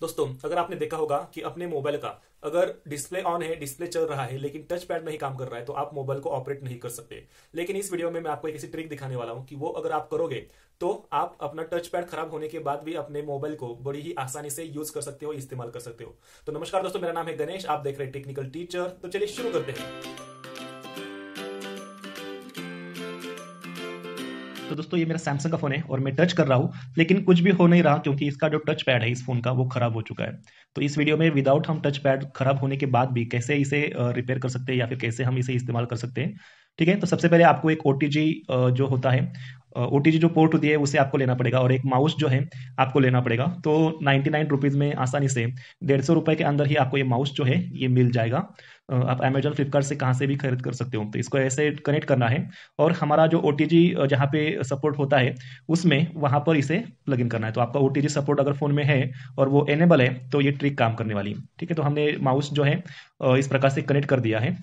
दोस्तों अगर आपने देखा होगा कि अपने मोबाइल का अगर डिस्प्ले ऑन है डिस्प्ले चल रहा है लेकिन टच पैड नहीं काम कर रहा है तो आप मोबाइल को ऑपरेट नहीं कर सकते लेकिन इस वीडियो में मैं आपको एक ऐसी ट्रिक दिखाने वाला हूं कि वो अगर आप करोगे तो आप अपना टच पैड खराब होने के बाद भी अपने मोबाइल को बड़ी ही आसानी से यूज कर सकते हो इस्तेमाल कर सकते हो तो नमस्कार दोस्तों मेरा नाम है गणेश आप देख रहे हैं टेक्निकल टीचर तो चलिए शुरू करते हैं तो दोस्तों ये मेरा सैमसंग का फोन है और मैं टच कर रहा हूँ लेकिन कुछ भी हो नहीं रहा क्योंकि इसका जो टच पैड है इस फोन का वो खराब हो चुका है तो इस वीडियो में विदाउट हम टच पैड खराब होने के बाद भी कैसे इसे रिपेयर कर सकते हैं या फिर कैसे हम इसे इस्तेमाल कर सकते हैं ठीक है तो सबसे पहले आपको एक ओ जो होता है ओ जो पोर्ट होती है उसे आपको लेना पड़ेगा और एक माउस जो है आपको लेना पड़ेगा तो नाइन्टी नाइन रुपीज़ में आसानी से डेढ़ सौ रुपए के अंदर ही आपको ये माउस जो है ये मिल जाएगा आप अमेजोन फ्लिपकार्ट से कहाँ से भी खरीद कर सकते हो तो इसको ऐसे कनेक्ट करना है और हमारा जो ओ टी जहाँ पे सपोर्ट होता है उसमें वहां पर इसे प्लग इन करना है तो आपका ओ सपोर्ट अगर फ़ोन में है और वो एनेबल है तो ये ट्रिक काम करने वाली ठीक है तो हमने माउस जो है इस प्रकार से कनेक्ट कर दिया है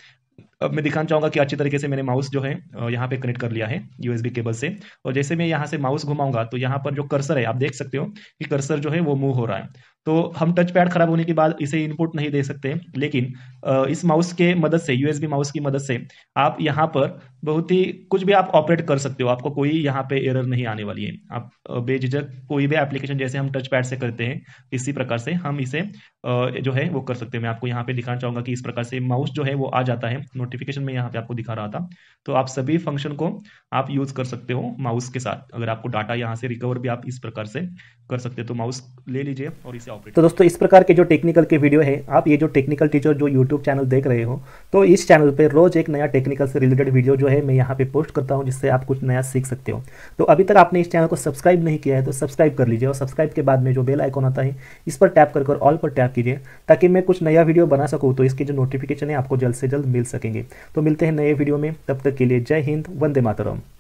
अब मैं दिखाना चाहूंगा कि अच्छी तरीके से मैंने माउस जो है यहाँ पे कनेक्ट कर लिया है यूएसबी केबल से और जैसे मैं यहाँ से माउस घुमाऊंगा तो यहाँ पर जो कर्सर है आप देख सकते हो कि कर्सर जो है वो मूव हो रहा है तो हम टच पैड खराब होने के बाद इसे इनपुट नहीं दे सकते लेकिन इस माउस के मदद से यूएसबी माउस की मदद से आप यहाँ पर बहुत ही कुछ भी आप ऑपरेट कर सकते हो आपको कोई यहाँ पे एरर नहीं आने वाली है आप बेझिझक कोई भी एप्लीकेशन जैसे हम टच पैड से करते हैं इसी प्रकार से हम इसे जो है वो कर सकते हैं मैं आपको यहाँ पे दिखाना चाहूंगा कि इस प्रकार से माउस जो है वो आ जाता है नोटिफिकेशन में यहाँ पे आपको दिखा रहा था तो आप सभी फंक्शन को आप यूज कर सकते हो माउस के साथ अगर आपको डाटा यहाँ से रिकवर भी आप इस प्रकार से कर सकते हो तो माउस ले लीजिए और इसे तो दोस्तों इस प्रकार के जो टेक्निकल के वीडियो है आप ये जो टेक्निकल टीचर जो यूट्यूब चैनल देख रहे हो तो इस चैनल पर रोज एक नया टेक्निकल से रिलेटेड वीडियो जो है मैं यहाँ पे पोस्ट करता हूँ जिससे आप कुछ नया सीख सकते हो तो अभी तक आपने इस चैनल को सब्सक्राइब नहीं किया है तो सब्सक्राइब कर लीजिए और सब्सक्राइब के बाद में जो बेल आइकॉन आता है इस पर टैप कर ऑल पर टैप कीजिए ताकि मैं कुछ नया वीडियो बना सकूँ तो इसकी जो नोटिफिकेशन है आपको जल्द से जल्द मिल सकेंगे तो मिलते हैं नए वीडियो में तब तक के लिए जय हिंद वंदे मातरम